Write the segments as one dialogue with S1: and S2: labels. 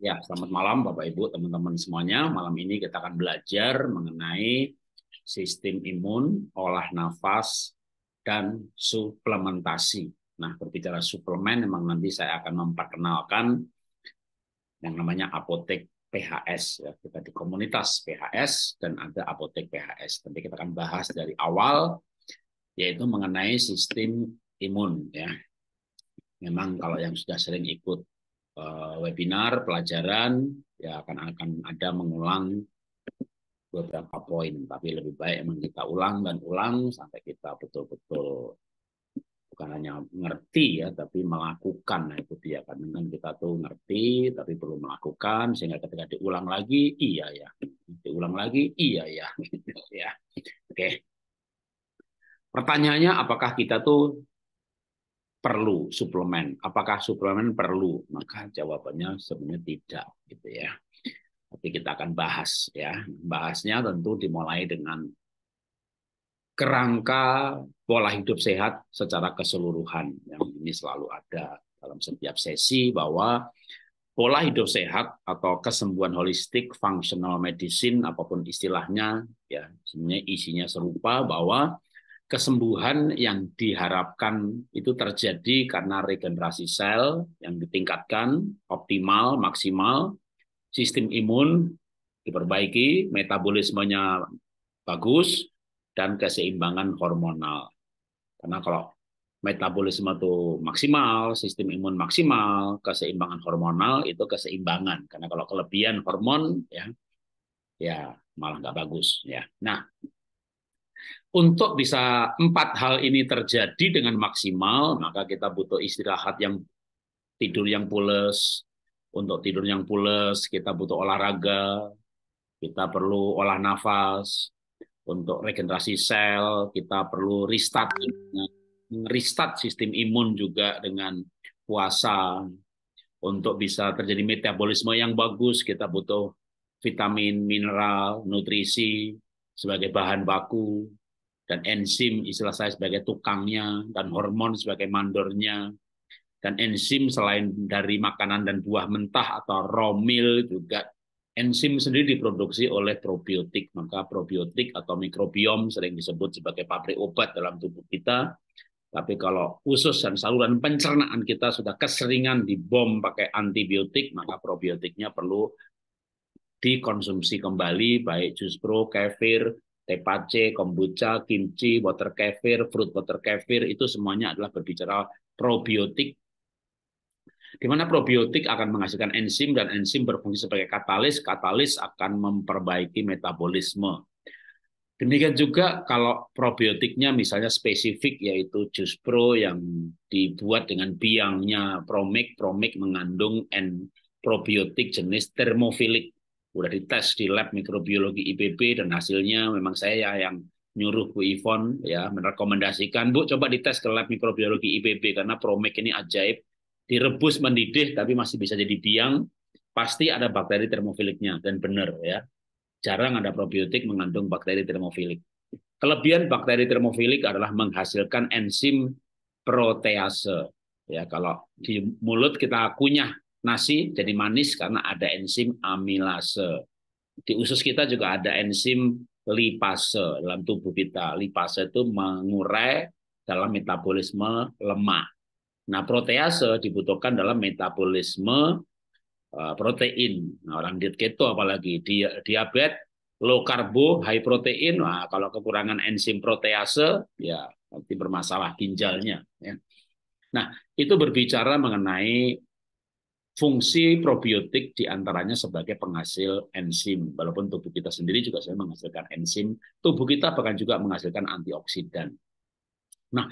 S1: Ya, selamat malam Bapak Ibu, teman-teman semuanya. Malam ini kita akan belajar mengenai sistem imun, olah nafas, dan suplementasi. Nah, berbicara suplemen, memang nanti saya akan memperkenalkan yang namanya apotek PHS. Ya. Kita di komunitas PHS dan ada apotek PHS. Nanti kita akan bahas dari awal, yaitu mengenai sistem imun. Ya, Memang kalau yang sudah sering ikut Eh, webinar pelajaran ya akan akan ada mengulang beberapa poin tapi lebih baik emang kita ulang dan ulang sampai kita betul-betul bukan hanya ngerti ya tapi melakukan nah itu dia kadang kan kita tuh ngerti tapi perlu melakukan sehingga ketika diulang lagi iya ya diulang lagi iya ya gitu ya oke pertanyaannya apakah kita tuh perlu suplemen? Apakah suplemen perlu? Maka jawabannya sebenarnya tidak, gitu ya. Tapi kita akan bahas ya. Bahasnya tentu dimulai dengan kerangka pola hidup sehat secara keseluruhan yang ini selalu ada dalam setiap sesi bahwa pola hidup sehat atau kesembuhan holistik functional medicine apapun istilahnya ya sebenarnya isinya serupa bahwa kesembuhan yang diharapkan itu terjadi karena regenerasi sel yang ditingkatkan optimal, maksimal, sistem imun diperbaiki, metabolismenya bagus, dan keseimbangan hormonal. Karena kalau metabolisme itu maksimal, sistem imun maksimal, keseimbangan hormonal itu keseimbangan. Karena kalau kelebihan hormon ya ya malah nggak bagus ya. Nah, untuk bisa empat hal ini terjadi dengan maksimal, maka kita butuh istirahat yang tidur yang pulas. Untuk tidur yang pulas, kita butuh olahraga, kita perlu olah nafas. Untuk regenerasi sel, kita perlu restart, restart sistem imun juga dengan puasa. Untuk bisa terjadi metabolisme yang bagus, kita butuh vitamin, mineral, nutrisi, sebagai bahan baku, dan enzim istilah saya sebagai tukangnya, dan hormon sebagai mandornya, dan enzim selain dari makanan dan buah mentah atau raw meal juga enzim sendiri diproduksi oleh probiotik. Maka probiotik atau mikrobiom sering disebut sebagai pabrik obat dalam tubuh kita. Tapi kalau usus dan saluran pencernaan kita sudah keseringan dibom pakai antibiotik, maka probiotiknya perlu dikonsumsi kembali baik jus pro, kefir, tepace, kombucha, kimchi, water kefir, fruit water kefir itu semuanya adalah berbicara probiotik di mana probiotik akan menghasilkan enzim dan enzim berfungsi sebagai katalis, katalis akan memperbaiki metabolisme. Demikian juga kalau probiotiknya misalnya spesifik yaitu jus pro yang dibuat dengan biangnya promik, promik mengandung N probiotik jenis termofilik udah dites di lab mikrobiologi IPB dan hasilnya memang saya yang nyuruh Bu Ivon ya merekomendasikan Bu coba dites ke lab mikrobiologi IPB karena Promek ini ajaib direbus mendidih tapi masih bisa jadi biang pasti ada bakteri termofiliknya dan benar ya jarang ada probiotik mengandung bakteri termofilik kelebihan bakteri termofilik adalah menghasilkan enzim protease ya kalau di mulut kita kunyah nasi jadi manis karena ada enzim amilase. Di usus kita juga ada enzim lipase dalam tubuh kita. Lipase itu mengurai dalam metabolisme lemak. Nah, protease dibutuhkan dalam metabolisme eh, protein. Nah, orang diet keto apalagi di, diabetes, low karbo, high protein. Nah, kalau kekurangan enzim protease, ya nanti bermasalah ginjalnya. Ya. Nah, itu berbicara mengenai fungsi probiotik diantaranya sebagai penghasil enzim. Walaupun tubuh kita sendiri juga sebenarnya menghasilkan enzim, tubuh kita bahkan juga menghasilkan antioksidan. Nah,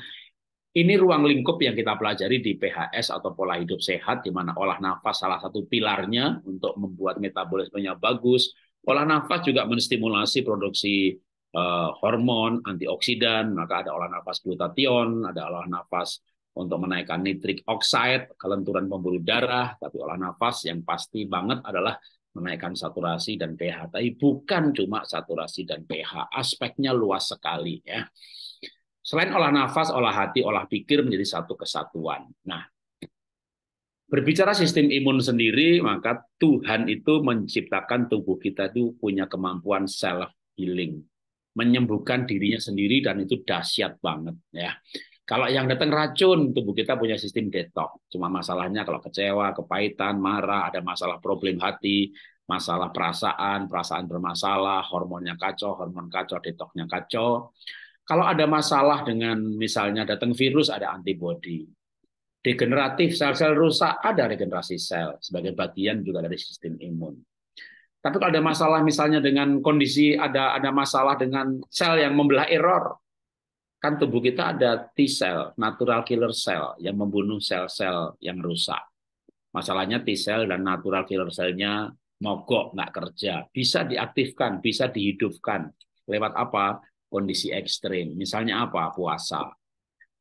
S1: ini ruang lingkup yang kita pelajari di PHS atau pola hidup sehat, di mana olah nafas salah satu pilarnya untuk membuat metabolismenya bagus. Olah nafas juga menstimulasi produksi eh, hormon, antioksidan, maka ada olah nafas glutathione, ada olah nafas untuk menaikkan nitrik oxide, kelenturan pembuluh darah, tapi olah nafas yang pasti banget adalah menaikkan saturasi dan pH. Tapi bukan cuma saturasi dan pH, aspeknya luas sekali ya. Selain olah nafas, olah hati, olah pikir menjadi satu kesatuan. Nah, berbicara sistem imun sendiri, maka Tuhan itu menciptakan tubuh kita itu punya kemampuan self healing, menyembuhkan dirinya sendiri dan itu dahsyat banget ya. Kalau yang datang racun, tubuh kita punya sistem detox. Cuma masalahnya kalau kecewa, kepahitan, marah, ada masalah problem hati, masalah perasaan, perasaan bermasalah, hormonnya kacau, hormon kacau, detoxnya kacau. Kalau ada masalah dengan misalnya datang virus, ada antibody. Degeneratif, sel-sel rusak, ada regenerasi sel sebagai bagian juga dari sistem imun. Tapi kalau ada masalah misalnya dengan kondisi ada ada masalah dengan sel yang membelah error, kan tubuh kita ada T cell, natural killer cell yang membunuh sel-sel yang rusak. Masalahnya T cell dan natural killer cell-nya mogok, nggak kerja. Bisa diaktifkan, bisa dihidupkan. Lewat apa? Kondisi ekstrim. Misalnya apa? Puasa.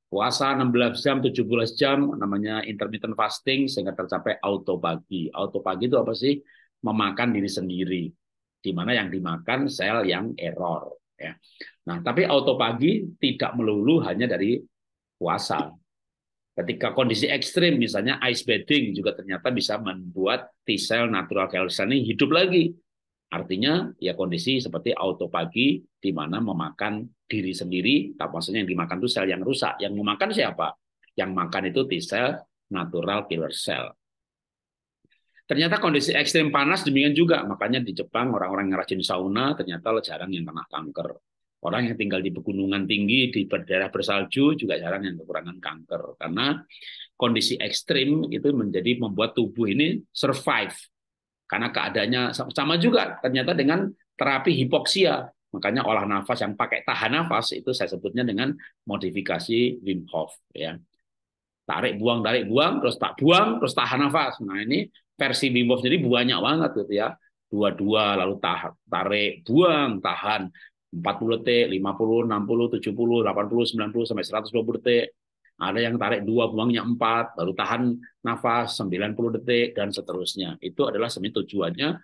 S1: Puasa 16 jam, 17 jam, namanya intermittent fasting, sehingga tercapai autophagy. Autophagy itu apa sih? Memakan diri sendiri. Di mana yang dimakan sel yang error. Ya. Nah, tapi autopagi tidak melulu hanya dari puasa. Ketika kondisi ekstrim, misalnya ice bathing juga ternyata bisa membuat T-sel natural killer ini hidup lagi. Artinya ya kondisi seperti autopagi di mana memakan diri sendiri, tak maksudnya yang dimakan itu sel yang rusak. Yang memakan siapa? Yang makan itu T-sel natural killer cell. Ternyata kondisi ekstrim panas demikian juga. Makanya di Jepang orang-orang yang rajin sauna ternyata jarang yang kena kanker. Orang yang tinggal di pegunungan tinggi, di daerah bersalju juga jarang yang kekurangan kanker. Karena kondisi ekstrim itu menjadi membuat tubuh ini survive. Karena keadaannya sama juga ternyata dengan terapi hipoksia. Makanya olah nafas yang pakai tahan nafas itu saya sebutnya dengan modifikasi Wim Hof. Ya. Tarik buang, tarik buang, terus tak buang, terus tahan nafas. Nah ini versi Wim Hof jadi banyak banget gitu ya dua-dua lalu tarik buang tahan 40 detik, 50, 60, 70, 80, 90 sampai 120 detik. Ada yang tarik dua buangnya empat, baru tahan nafas 90 detik dan seterusnya. Itu adalah semi tujuannya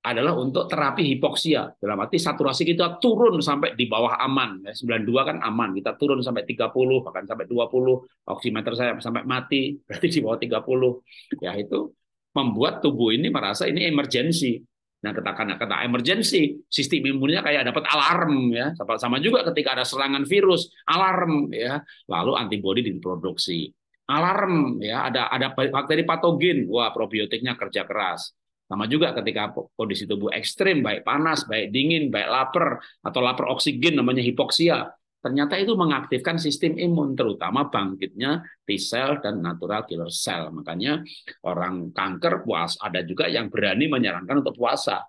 S1: adalah untuk terapi hipoksia. Dalam arti saturasi kita turun sampai di bawah aman. 92 ya, kan aman, kita turun sampai 30, bahkan sampai 20. Oksimeter saya sampai mati, berarti di bawah 30. Ya itu membuat tubuh ini merasa ini emergensi Nah, katakanlah kata emergency, sistem imunnya kayak dapat alarm ya. Sama, sama juga ketika ada serangan virus, alarm ya. Lalu antibodi diproduksi. Alarm ya, ada ada bakteri patogen, wah probiotiknya kerja keras. Sama juga ketika kondisi tubuh ekstrim, baik panas, baik dingin, baik lapar, atau lapar oksigen namanya hipoksia ternyata itu mengaktifkan sistem imun terutama bangkitnya T cell dan natural killer cell. Makanya orang kanker puasa ada juga yang berani menyarankan untuk puasa.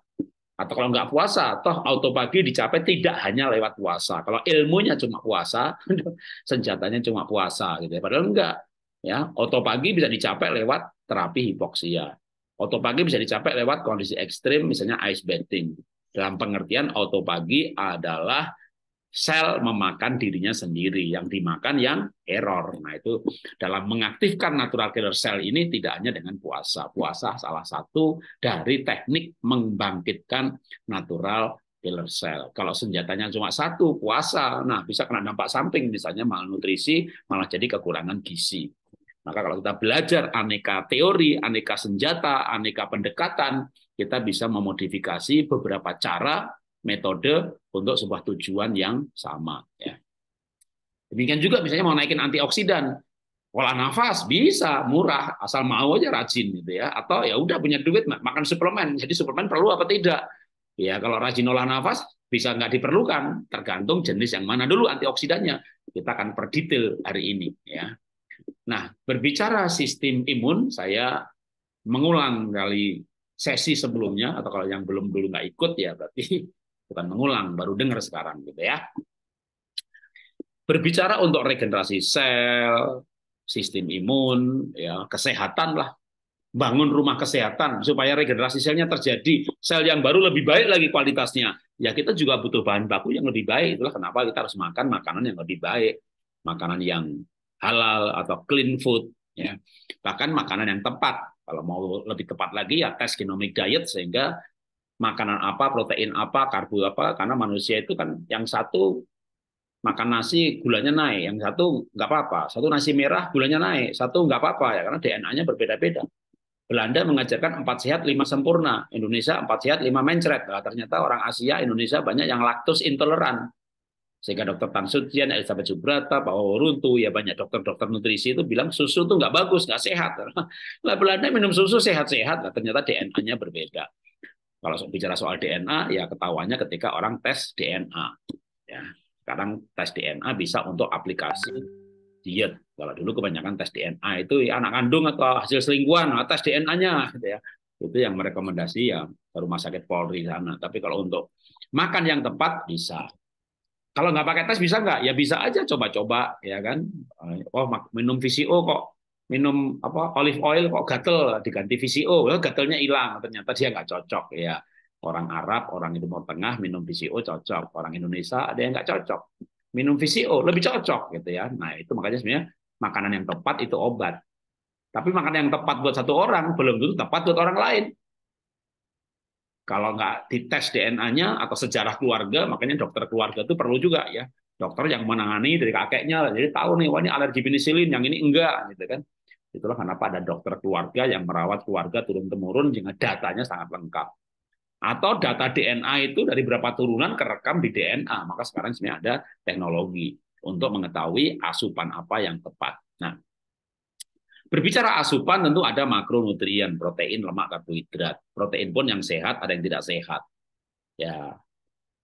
S1: Atau kalau nggak puasa, toh auto pagi dicapai tidak hanya lewat puasa. Kalau ilmunya cuma puasa, senjatanya cuma puasa gitu ya. Padahal enggak. Ya, auto pagi bisa dicapai lewat terapi hipoksia. auto pagi bisa dicapai lewat kondisi ekstrim, misalnya ice bathing. Dalam pengertian auto pagi adalah sel memakan dirinya sendiri, yang dimakan yang error. Nah, itu dalam mengaktifkan natural killer cell ini tidak hanya dengan puasa. Puasa salah satu dari teknik membangkitkan natural killer cell. Kalau senjatanya cuma satu, puasa. Nah, bisa kena dampak samping misalnya malnutrisi, malah jadi kekurangan gizi. Maka kalau kita belajar aneka teori, aneka senjata, aneka pendekatan, kita bisa memodifikasi beberapa cara metode untuk sebuah tujuan yang sama. Ya. Demikian juga misalnya mau naikin antioksidan, pola nafas bisa murah asal mau aja rajin gitu ya. Atau ya udah punya duit makan suplemen. Jadi suplemen perlu apa tidak? Ya kalau rajin olah nafas bisa nggak diperlukan, tergantung jenis yang mana dulu antioksidannya. Kita akan perdetail hari ini ya. Nah, berbicara sistem imun, saya mengulang kali sesi sebelumnya atau kalau yang belum belum nggak ikut ya berarti bukan mengulang, baru dengar sekarang gitu ya. Berbicara untuk regenerasi sel, sistem imun, ya, kesehatan lah. Bangun rumah kesehatan supaya regenerasi selnya terjadi. Sel yang baru lebih baik lagi kualitasnya. Ya kita juga butuh bahan baku yang lebih baik. Itulah kenapa kita harus makan makanan yang lebih baik. Makanan yang halal atau clean food. ya Bahkan makanan yang tepat. Kalau mau lebih tepat lagi ya tes genomic diet sehingga makanan apa, protein apa, karbo apa, karena manusia itu kan yang satu makan nasi gulanya naik, yang satu nggak apa-apa, satu nasi merah gulanya naik, satu nggak apa-apa ya karena DNA-nya berbeda-beda. Belanda mengajarkan empat sehat lima sempurna, Indonesia empat sehat lima mencret. Nah, ternyata orang Asia Indonesia banyak yang laktos intoleran. Sehingga dokter Tan Sutian, Elizabeth Subrata, Pak Horuntu, ya banyak dokter-dokter nutrisi itu bilang susu itu nggak bagus, nggak sehat. Lah Belanda minum susu sehat-sehat, nah, ternyata DNA-nya berbeda. Kalau bicara soal DNA, ya ketahuannya ketika orang tes DNA. Ya, sekarang tes DNA bisa untuk aplikasi diet. Kalau dulu kebanyakan tes DNA itu ya anak kandung atau hasil selingkuhan, nah, tes DNA-nya gitu ya. Itu yang merekomendasi ya ke rumah sakit Polri sana. Tapi kalau untuk makan yang tepat bisa. Kalau nggak pakai tes bisa nggak? Ya bisa aja coba-coba ya kan. Eh, oh minum VCO kok minum apa olive oil kok gatel diganti VCO oh, gatelnya hilang ternyata dia nggak cocok ya orang Arab orang Timur Tengah minum VCO cocok orang Indonesia ada yang nggak cocok minum VCO lebih cocok gitu ya nah itu makanya sebenarnya makanan yang tepat itu obat tapi makanan yang tepat buat satu orang belum tentu tepat buat orang lain kalau nggak dites DNA-nya atau sejarah keluarga, makanya dokter keluarga itu perlu juga ya. Dokter yang menangani dari kakeknya, jadi tahu nih, wah ini alergi penisilin, yang ini enggak, gitu kan. Itulah kenapa ada dokter keluarga yang merawat keluarga turun-temurun sehingga datanya sangat lengkap. Atau data DNA itu dari berapa turunan kerekam di DNA. Maka sekarang sebenarnya ada teknologi untuk mengetahui asupan apa yang tepat. Nah, Berbicara asupan tentu ada makronutrien, protein, lemak, karbohidrat. Protein pun yang sehat, ada yang tidak sehat. Ya,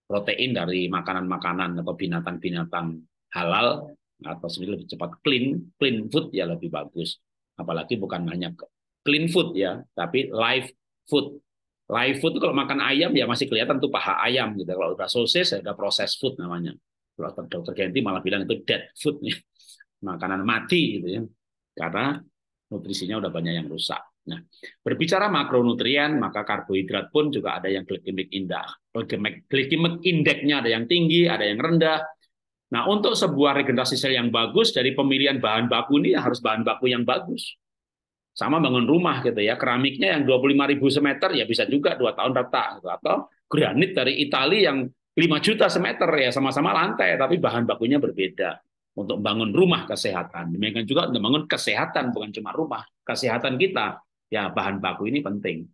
S1: protein dari makanan-makanan atau binatang-binatang halal atau lebih cepat clean, clean food ya lebih bagus apalagi bukan hanya clean food ya, tapi live food. Live food itu kalau makan ayam ya masih kelihatan tuh paha ayam gitu. Kalau udah sosis ada ya proses food namanya. Dokter dokter Genti malah bilang itu dead food ya. Makanan mati gitu ya. Karena nutrisinya udah banyak yang rusak. Nah, berbicara makronutrien, maka karbohidrat pun juga ada yang glycemic indah. glycemic, glycemic indexnya ada yang tinggi, ada yang rendah, Nah, untuk sebuah regenerasi sel yang bagus dari pemilihan bahan baku ini ya harus bahan baku yang bagus. Sama bangun rumah gitu ya, keramiknya yang 25.000 semeter ya bisa juga dua tahun rata gitu. atau granit dari Italia yang 5 juta semeter ya sama-sama lantai tapi bahan bakunya berbeda untuk bangun rumah kesehatan. Demikian juga untuk bangun kesehatan bukan cuma rumah, kesehatan kita. Ya bahan baku ini penting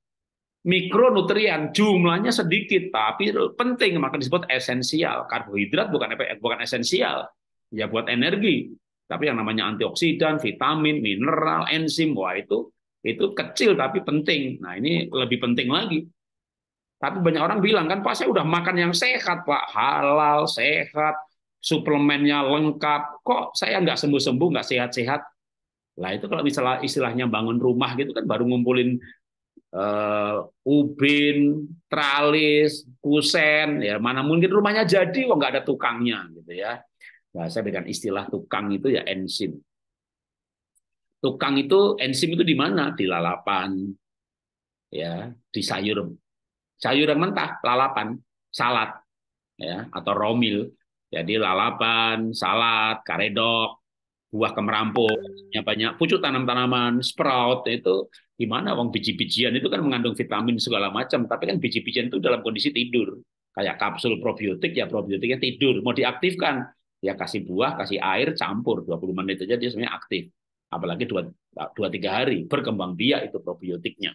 S1: mikronutrien jumlahnya sedikit tapi penting maka disebut esensial karbohidrat bukan eh, bukan esensial ya buat energi tapi yang namanya antioksidan vitamin mineral enzim wah itu itu kecil tapi penting nah ini lebih penting lagi tapi banyak orang bilang kan pak saya udah makan yang sehat pak halal sehat suplemennya lengkap kok saya nggak sembuh sembuh nggak sehat sehat lah itu kalau misalnya istilahnya bangun rumah gitu kan baru ngumpulin uh, ubin, tralis, kusen, ya mana mungkin rumahnya jadi kok nggak ada tukangnya gitu ya. Nah, saya berikan istilah tukang itu ya enzim. Tukang itu enzim itu di mana? Di lalapan, ya, di sayur, sayur yang mentah, lalapan, salad, ya, atau romil. Jadi lalapan, salad, karedok, buah kemerampok, banyak pucuk tanam-tanaman, sprout itu gimana wong biji-bijian itu kan mengandung vitamin segala macam, tapi kan biji-bijian itu dalam kondisi tidur. Kayak kapsul probiotik ya probiotiknya tidur, mau diaktifkan ya kasih buah, kasih air, campur 20 menit aja dia sebenarnya aktif. Apalagi dua 2 3 hari berkembang biak itu probiotiknya.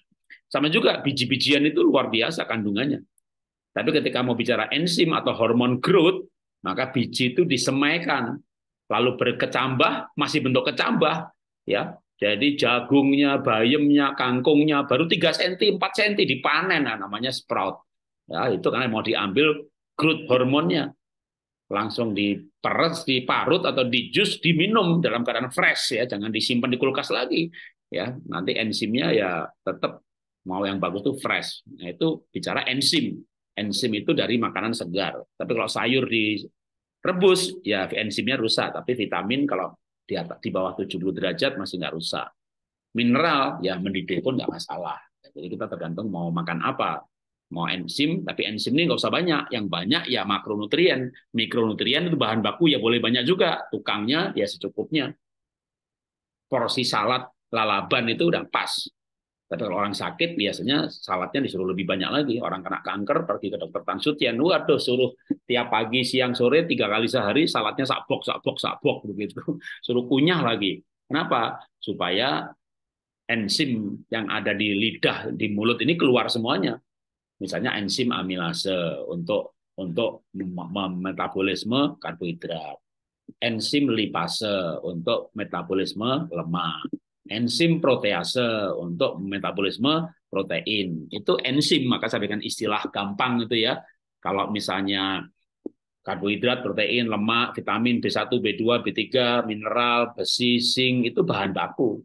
S1: Sama juga biji-bijian itu luar biasa kandungannya. Tapi ketika mau bicara enzim atau hormon growth, maka biji itu disemaikan lalu berkecambah masih bentuk kecambah ya jadi jagungnya bayamnya kangkungnya baru 3 cm 4 cm dipanen nah, namanya sprout ya itu karena mau diambil growth hormonnya langsung diperes diparut atau di jus diminum dalam keadaan fresh ya jangan disimpan di kulkas lagi ya nanti enzimnya ya tetap mau yang bagus tuh fresh nah, itu bicara enzim enzim itu dari makanan segar tapi kalau sayur di rebus ya enzimnya rusak tapi vitamin kalau di atas di bawah 70 derajat masih nggak rusak mineral ya mendidih pun nggak masalah jadi kita tergantung mau makan apa mau enzim tapi enzim ini nggak usah banyak yang banyak ya makronutrien mikronutrien itu bahan baku ya boleh banyak juga tukangnya ya secukupnya porsi salad lalaban itu udah pas tapi kalau orang sakit biasanya salatnya disuruh lebih banyak lagi. Orang kena kanker pergi ke dokter Tan Sutian, waduh suruh tiap pagi, siang, sore tiga kali sehari salatnya sabok, sabok, sabok begitu. Suruh kunyah lagi. Kenapa? Supaya enzim yang ada di lidah, di mulut ini keluar semuanya. Misalnya enzim amilase untuk untuk metabolisme karbohidrat, enzim lipase untuk metabolisme lemak enzim protease untuk metabolisme protein. Itu enzim, maka saya berikan istilah gampang itu ya. Kalau misalnya karbohidrat, protein, lemak, vitamin B1, B2, B3, mineral, besi, zinc itu bahan baku.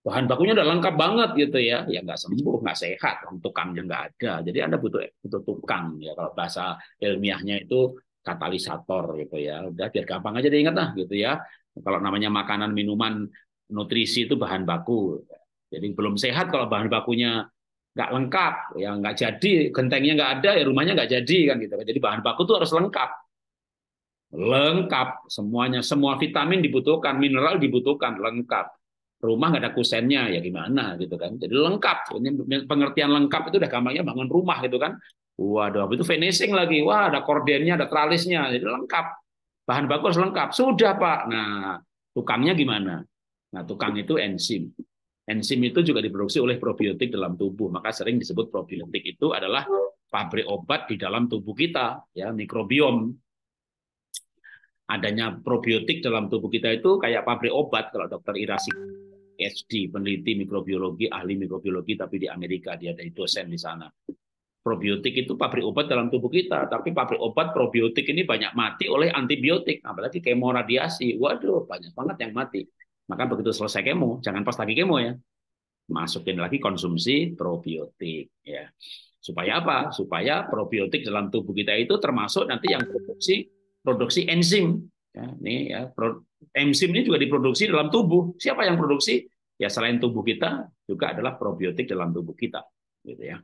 S1: Bahan bakunya udah lengkap banget gitu ya. Ya nggak sembuh, nggak sehat, untuk tukangnya nggak ada. Jadi Anda butuh butuh tukang ya kalau bahasa ilmiahnya itu katalisator gitu ya. Udah biar gampang aja diingat lah gitu ya. Kalau namanya makanan minuman nutrisi itu bahan baku. Jadi belum sehat kalau bahan bakunya nggak lengkap, ya nggak jadi, gentengnya nggak ada, ya rumahnya nggak jadi kan gitu. Jadi bahan baku itu harus lengkap, lengkap semuanya, semua vitamin dibutuhkan, mineral dibutuhkan, lengkap. Rumah nggak ada kusennya, ya gimana gitu kan. Jadi lengkap, ini pengertian lengkap itu udah gampangnya bangun rumah gitu kan. Waduh, itu finishing lagi, wah ada kordennya, ada tralisnya, jadi lengkap. Bahan baku harus lengkap. Sudah Pak. Nah, tukangnya gimana? Nah, tukang itu enzim. Enzim itu juga diproduksi oleh probiotik dalam tubuh, maka sering disebut probiotik itu adalah pabrik obat di dalam tubuh kita, ya mikrobiom. Adanya probiotik dalam tubuh kita itu kayak pabrik obat kalau dokter Irasi SD, peneliti mikrobiologi, ahli mikrobiologi tapi di Amerika dia itu dosen di sana. Probiotik itu pabrik obat dalam tubuh kita, tapi pabrik obat probiotik ini banyak mati oleh antibiotik, apalagi kemoradiasi. Waduh, banyak banget yang mati maka begitu selesai kemo, jangan pas lagi kemo ya. Masukin lagi konsumsi probiotik ya. Supaya apa? Supaya probiotik dalam tubuh kita itu termasuk nanti yang produksi produksi enzim. Ya, ini ya, pro, enzim ini juga diproduksi dalam tubuh. Siapa yang produksi? Ya selain tubuh kita juga adalah probiotik dalam tubuh kita, gitu ya.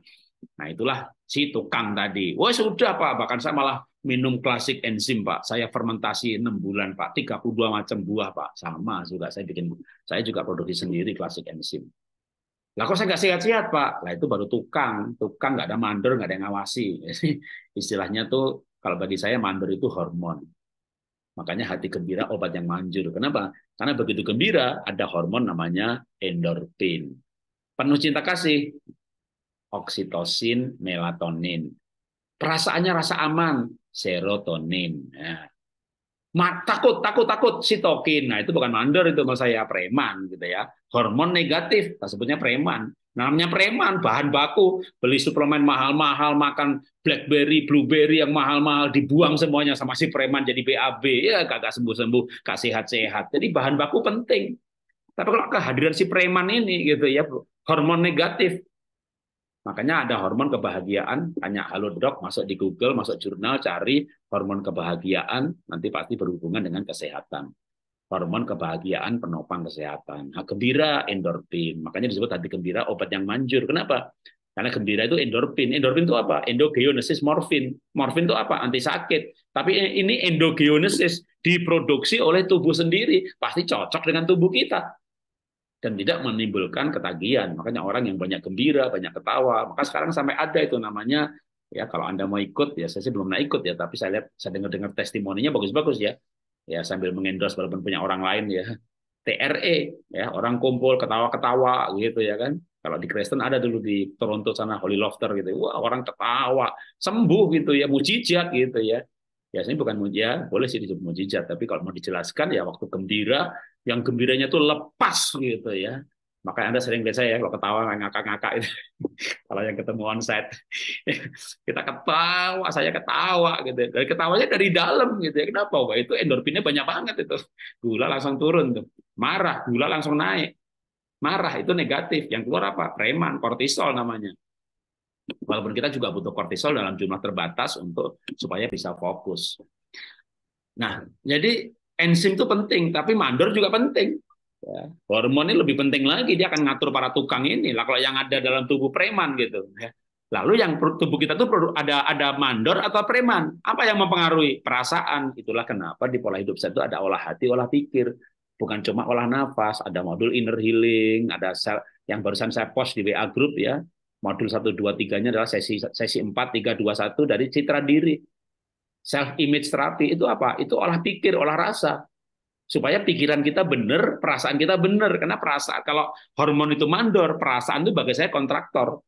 S1: Nah itulah si tukang tadi. Wah sudah pak, bahkan saya malah minum klasik enzim pak saya fermentasi enam bulan pak 32 macam buah pak sama juga saya bikin saya juga produksi sendiri klasik enzim lah kok saya nggak sehat-sehat pak lah itu baru tukang tukang nggak ada mandor nggak ada yang ngawasi istilahnya tuh kalau bagi saya mandor itu hormon makanya hati gembira obat yang manjur kenapa karena begitu gembira ada hormon namanya endorfin penuh cinta kasih oksitosin melatonin perasaannya rasa aman serotonin. Nah, takut, takut, takut sitokin. Nah itu bukan mandor itu mas saya preman gitu ya. Hormon negatif, tersebutnya preman. Namanya preman, bahan baku, beli suplemen mahal-mahal, makan blackberry, blueberry yang mahal-mahal, dibuang semuanya sama si preman jadi BAB, ya kagak sembuh-sembuh, kagak sehat-sehat. Jadi bahan baku penting. Tapi kalau kehadiran si preman ini gitu ya, hormon negatif, Makanya ada hormon kebahagiaan, tanya halo dok, masuk di Google, masuk jurnal, cari hormon kebahagiaan, nanti pasti berhubungan dengan kesehatan. Hormon kebahagiaan penopang kesehatan. Nah, gembira, endorfin. Makanya disebut tadi gembira obat yang manjur. Kenapa? Karena gembira itu endorfin. Endorfin itu apa? Endogeonesis morfin. Morfin itu apa? Anti sakit. Tapi ini endogeonesis diproduksi oleh tubuh sendiri. Pasti cocok dengan tubuh kita dan tidak menimbulkan ketagihan. Makanya orang yang banyak gembira, banyak ketawa. Maka sekarang sampai ada itu namanya ya kalau Anda mau ikut ya saya sih belum pernah ikut ya, tapi saya lihat saya dengar-dengar testimoninya bagus-bagus ya. Ya sambil mengendos walaupun punya orang lain ya. TRE ya, orang kumpul ketawa-ketawa gitu ya kan. Kalau di Kristen ada dulu di Toronto sana Holy Lofter gitu. Wah, orang ketawa, sembuh gitu ya, mujizat gitu ya. Biasanya bukan mujizat, ya, boleh sih disebut mujizat, tapi kalau mau dijelaskan ya waktu gembira yang gembiranya itu lepas gitu ya. Makanya Anda sering biasa ya kalau ketawa ngakak-ngakak itu. kalau yang ketemu on set, kita ketawa, saya ketawa gitu. Dari ketawanya dari dalam gitu ya. Kenapa? Wah, itu endorfinnya banyak banget itu. Gula langsung turun tuh. Marah, gula langsung naik. Marah itu negatif. Yang keluar apa? Preman, kortisol namanya. Walaupun kita juga butuh kortisol dalam jumlah terbatas untuk supaya bisa fokus. Nah, jadi enzim itu penting, tapi mandor juga penting. Ya. Hormon ini lebih penting lagi, dia akan ngatur para tukang ini. Lah kalau yang ada dalam tubuh preman gitu. Ya. Lalu yang tubuh kita tuh ada ada mandor atau preman. Apa yang mempengaruhi? Perasaan. Itulah kenapa di pola hidup saya itu ada olah hati, olah pikir. Bukan cuma olah nafas, ada modul inner healing, ada sel, yang barusan saya post di WA group ya. Modul 1 2 3-nya adalah sesi sesi 4 3 2 1 dari citra diri self image terapi itu apa? Itu olah pikir, olah rasa. Supaya pikiran kita benar, perasaan kita benar. Karena perasaan kalau hormon itu mandor, perasaan itu bagi saya kontraktor.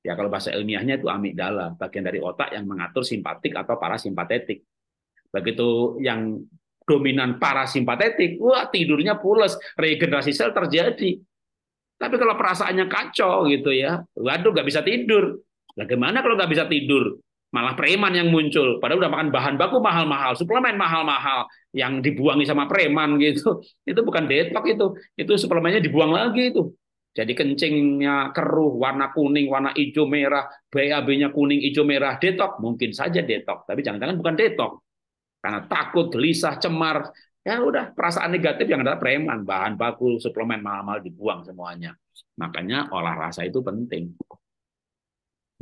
S1: Ya kalau bahasa ilmiahnya itu amigdala, bagian dari otak yang mengatur simpatik atau parasimpatetik. Begitu yang dominan parasimpatetik, wah tidurnya pulas, regenerasi sel terjadi. Tapi kalau perasaannya kacau gitu ya, waduh nggak bisa tidur. Bagaimana kalau nggak bisa tidur? malah preman yang muncul. Padahal udah makan bahan baku mahal-mahal, suplemen mahal-mahal yang dibuangi sama preman gitu. Itu bukan detok itu. Itu suplemennya dibuang lagi itu. Jadi kencingnya keruh, warna kuning, warna hijau merah, BAB-nya kuning, hijau merah, detok Mungkin saja detok, tapi jangan-jangan bukan detok Karena takut, gelisah, cemar. Ya udah, perasaan negatif yang adalah preman, bahan baku, suplemen mahal-mahal dibuang semuanya. Makanya olah rasa itu penting.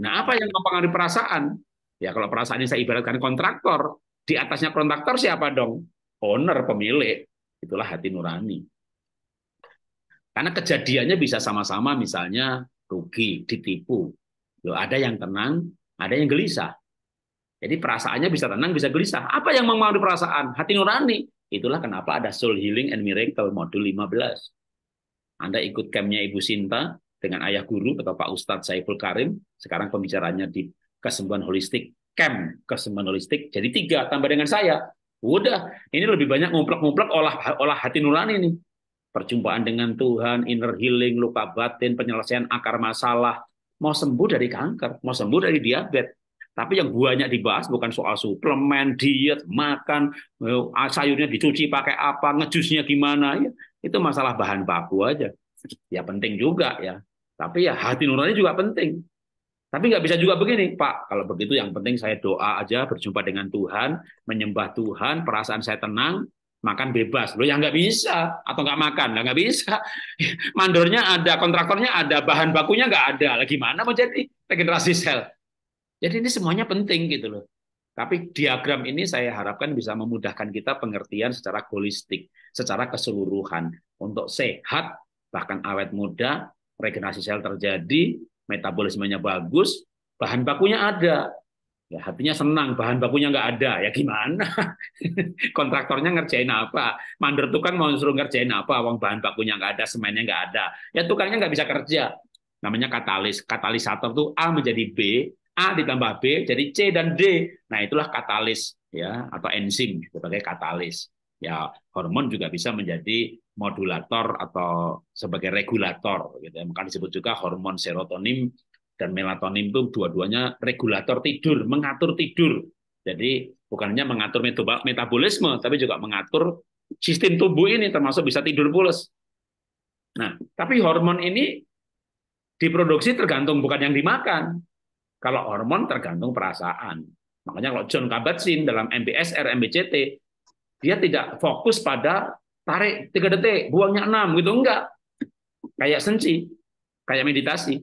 S1: Nah, apa yang mempengaruhi perasaan? Ya kalau ini saya ibaratkan kontraktor, di atasnya kontraktor siapa dong? Owner, pemilik. Itulah hati nurani. Karena kejadiannya bisa sama-sama misalnya rugi, ditipu. Loh, ada yang tenang, ada yang gelisah. Jadi perasaannya bisa tenang, bisa gelisah. Apa yang mengalami perasaan? Hati nurani. Itulah kenapa ada Soul Healing and Miracle modul 15. Anda ikut campnya Ibu Sinta dengan ayah guru atau Pak Ustadz Saiful Karim. Sekarang pembicaranya di kesembuhan holistik, camp kesembuhan holistik. Jadi tiga tambah dengan saya. Udah, ini lebih banyak ngumplek-ngumplek olah olah hati nurani nih. Perjumpaan dengan Tuhan, inner healing, luka batin, penyelesaian akar masalah. Mau sembuh dari kanker, mau sembuh dari diabetes. Tapi yang banyak dibahas bukan soal suplemen, diet, makan, eh, sayurnya dicuci pakai apa, ngejusnya gimana. Ya, itu masalah bahan baku aja. Ya penting juga ya. Tapi ya hati nurani juga penting. Tapi nggak bisa juga begini, Pak. Kalau begitu yang penting saya doa aja, berjumpa dengan Tuhan, menyembah Tuhan, perasaan saya tenang, makan bebas. Loh, yang nggak bisa. Atau nggak makan, nggak bisa. Mandornya ada, kontraktornya ada, bahan bakunya nggak ada. Lagi mana mau jadi regenerasi sel? Jadi ini semuanya penting gitu loh. Tapi diagram ini saya harapkan bisa memudahkan kita pengertian secara holistik, secara keseluruhan. Untuk sehat, bahkan awet muda, regenerasi sel terjadi, metabolismenya bagus, bahan bakunya ada. Ya, hatinya senang, bahan bakunya nggak ada. Ya gimana? Kontraktornya ngerjain apa? Mandor tukang mau suruh ngerjain apa? Uang bahan bakunya nggak ada, semennya nggak ada. Ya tukangnya nggak bisa kerja. Namanya katalis. Katalisator tuh A menjadi B, A ditambah B jadi C dan D. Nah, itulah katalis ya atau enzim sebagai katalis. Ya, hormon juga bisa menjadi modulator atau sebagai regulator gitu ya. Maka disebut juga hormon serotonin dan melatonin itu dua-duanya regulator tidur, mengatur tidur. Jadi bukan hanya mengatur metabolisme tapi juga mengatur sistem tubuh ini termasuk bisa tidur pulas. Nah, tapi hormon ini diproduksi tergantung bukan yang dimakan. Kalau hormon tergantung perasaan. Makanya kalau John Kabat-Zinn dalam MBSR, MBCT, dia tidak fokus pada tarik tiga detik, buangnya enam gitu enggak. Kayak senci, kayak meditasi.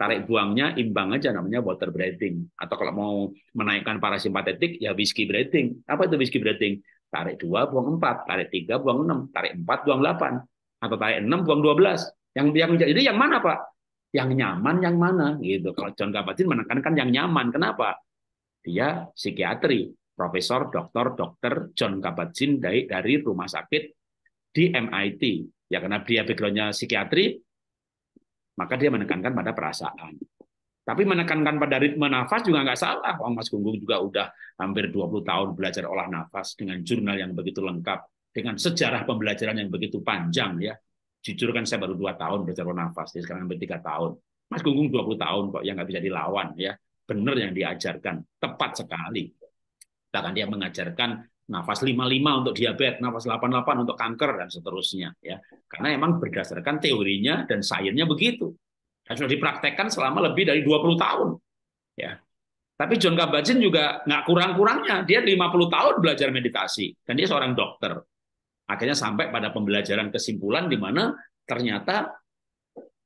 S1: Tarik buangnya imbang aja namanya water breathing. Atau kalau mau menaikkan parasimpatetik ya whiskey breathing. Apa itu whiskey breathing? Tarik dua buang empat, tarik tiga buang enam, tarik empat buang delapan, atau tarik enam buang dua belas. Yang yang jadi yang mana pak? Yang nyaman yang mana gitu. Kalau John Kabat-Zinn menekankan yang nyaman. Kenapa? Dia psikiatri, profesor, dokter, dokter John Kabat-Zinn dari, dari rumah sakit di MIT. Ya karena dia backgroundnya psikiatri, maka dia menekankan pada perasaan. Tapi menekankan pada ritme nafas juga nggak salah. Wang Mas Gunggung juga udah hampir 20 tahun belajar olah nafas dengan jurnal yang begitu lengkap, dengan sejarah pembelajaran yang begitu panjang ya. Jujur kan saya baru dua tahun belajar olah nafas, jadi sekarang hampir tiga tahun. Mas Gunggung 20 tahun kok yang nggak bisa dilawan ya. Benar yang diajarkan, tepat sekali. Bahkan dia mengajarkan nafas 55 untuk diabetes, nafas 88 untuk kanker dan seterusnya ya. Karena emang berdasarkan teorinya dan sainsnya begitu. Dan sudah dipraktekkan selama lebih dari 20 tahun. Ya. Tapi John kabat juga nggak kurang-kurangnya, dia 50 tahun belajar meditasi dan dia seorang dokter. Akhirnya sampai pada pembelajaran kesimpulan di mana ternyata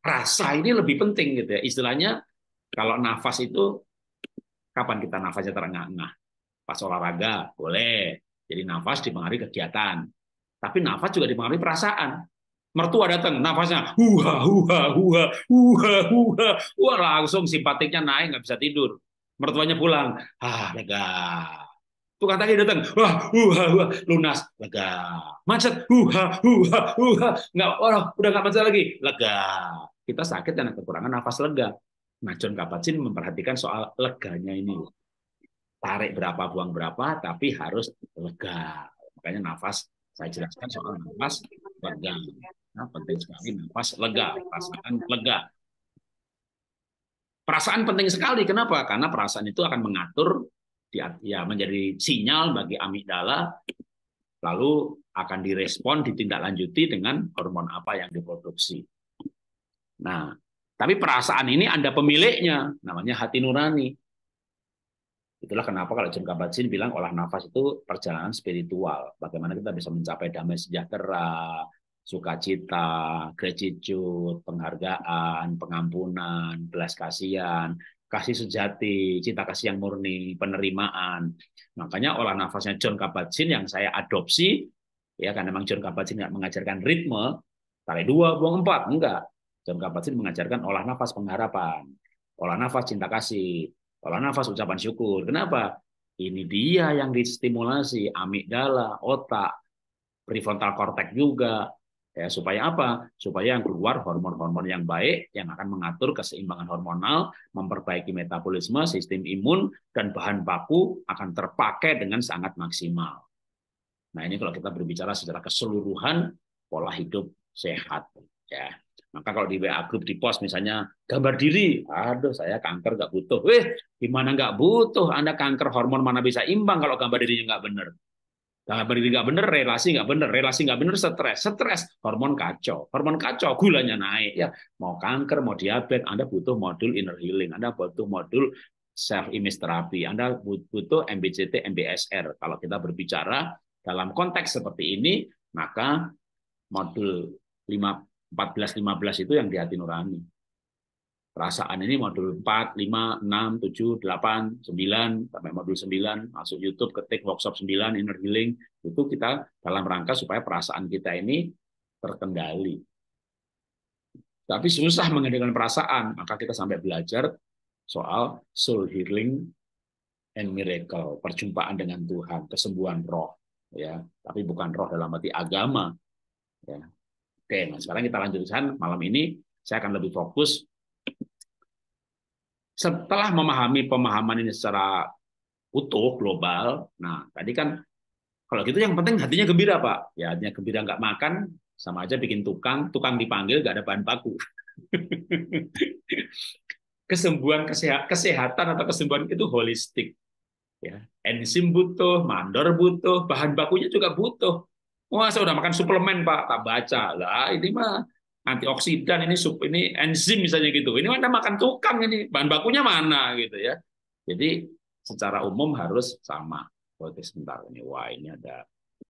S1: rasa ini lebih penting gitu ya. Istilahnya kalau nafas itu kapan kita nafasnya terengah-engah? Pas olahraga boleh, jadi nafas dipengaruhi kegiatan. Tapi nafas juga dipengaruhi perasaan. Mertua datang, nafasnya huha huha huha huha huha. Wah, langsung simpatiknya naik nggak bisa tidur. Mertuanya pulang, ah lega. Tukang tadi datang, wah huha huha lunas, lega. Macet, huha huha huha. Nggak, oh, udah nggak macet lagi, lega. Kita sakit karena kekurangan nafas lega. Nah, John Kabat-Zinn memperhatikan soal leganya ini tarik berapa buang berapa tapi harus lega makanya nafas saya jelaskan soal nafas lega nah, penting sekali nafas lega perasaan lega perasaan penting sekali kenapa karena perasaan itu akan mengatur ya menjadi sinyal bagi amigdala lalu akan direspon ditindaklanjuti dengan hormon apa yang diproduksi nah tapi perasaan ini Anda pemiliknya, namanya hati nurani. Itulah kenapa kalau John kabat bilang olah nafas itu perjalanan spiritual. Bagaimana kita bisa mencapai damai sejahtera, sukacita, gratitude, penghargaan, pengampunan, belas kasihan, kasih sejati, cinta kasih yang murni, penerimaan. Makanya olah nafasnya John kabat yang saya adopsi, ya karena memang John Kabat-Zinn nggak mengajarkan ritme, tali dua, buang empat, enggak. John kabat mengajarkan olah nafas pengharapan, olah nafas cinta kasih, Olah nafas, ucapan syukur. Kenapa? Ini dia yang distimulasi, amigdala, otak, prefrontal cortex juga, ya supaya apa supaya yang keluar hormon-hormon yang baik yang akan mengatur keseimbangan hormonal memperbaiki metabolisme sistem imun dan bahan baku akan terpakai dengan sangat maksimal nah ini kalau kita berbicara secara keseluruhan pola hidup sehat ya maka kalau di WA grup di pos misalnya gambar diri, aduh saya kanker nggak butuh. Wih, gimana nggak butuh? Anda kanker hormon mana bisa imbang kalau gambar dirinya nggak benar? Gambar diri nggak bener, relasi nggak bener, relasi nggak bener, stres, stres, hormon kacau, hormon kacau, gulanya naik. Ya mau kanker, mau diabetes, Anda butuh modul inner healing, Anda butuh modul self image therapy, Anda butuh MBCT, MBSR. Kalau kita berbicara dalam konteks seperti ini, maka modul lima 14-15 itu yang di hati nurani. Perasaan ini modul 4, 5, 6, 7, 8, 9, sampai modul 9, masuk YouTube, ketik workshop 9, inner healing, itu kita dalam rangka supaya perasaan kita ini terkendali. Tapi susah mengendalikan perasaan, maka kita sampai belajar soal soul healing and miracle, perjumpaan dengan Tuhan, kesembuhan roh, ya. Tapi bukan roh dalam arti agama, ya Oke, nah sekarang kita lanjutkan malam ini saya akan lebih fokus setelah memahami pemahaman ini secara utuh global. Nah, tadi kan kalau gitu yang penting hatinya gembira, Pak. Ya, hatinya gembira nggak makan sama aja bikin tukang, tukang dipanggil nggak ada bahan baku. kesembuhan kesehatan atau kesembuhan itu holistik. Ya, enzim butuh, mandor butuh, bahan bakunya juga butuh. Wah, saya udah makan suplemen, Pak. Tak baca. Lah, ini mah antioksidan, ini sup, ini enzim misalnya gitu. Ini mana makan tukang ini, bahan bakunya mana gitu ya. Jadi secara umum harus sama. Oke, sebentar ini. Wah, ini ada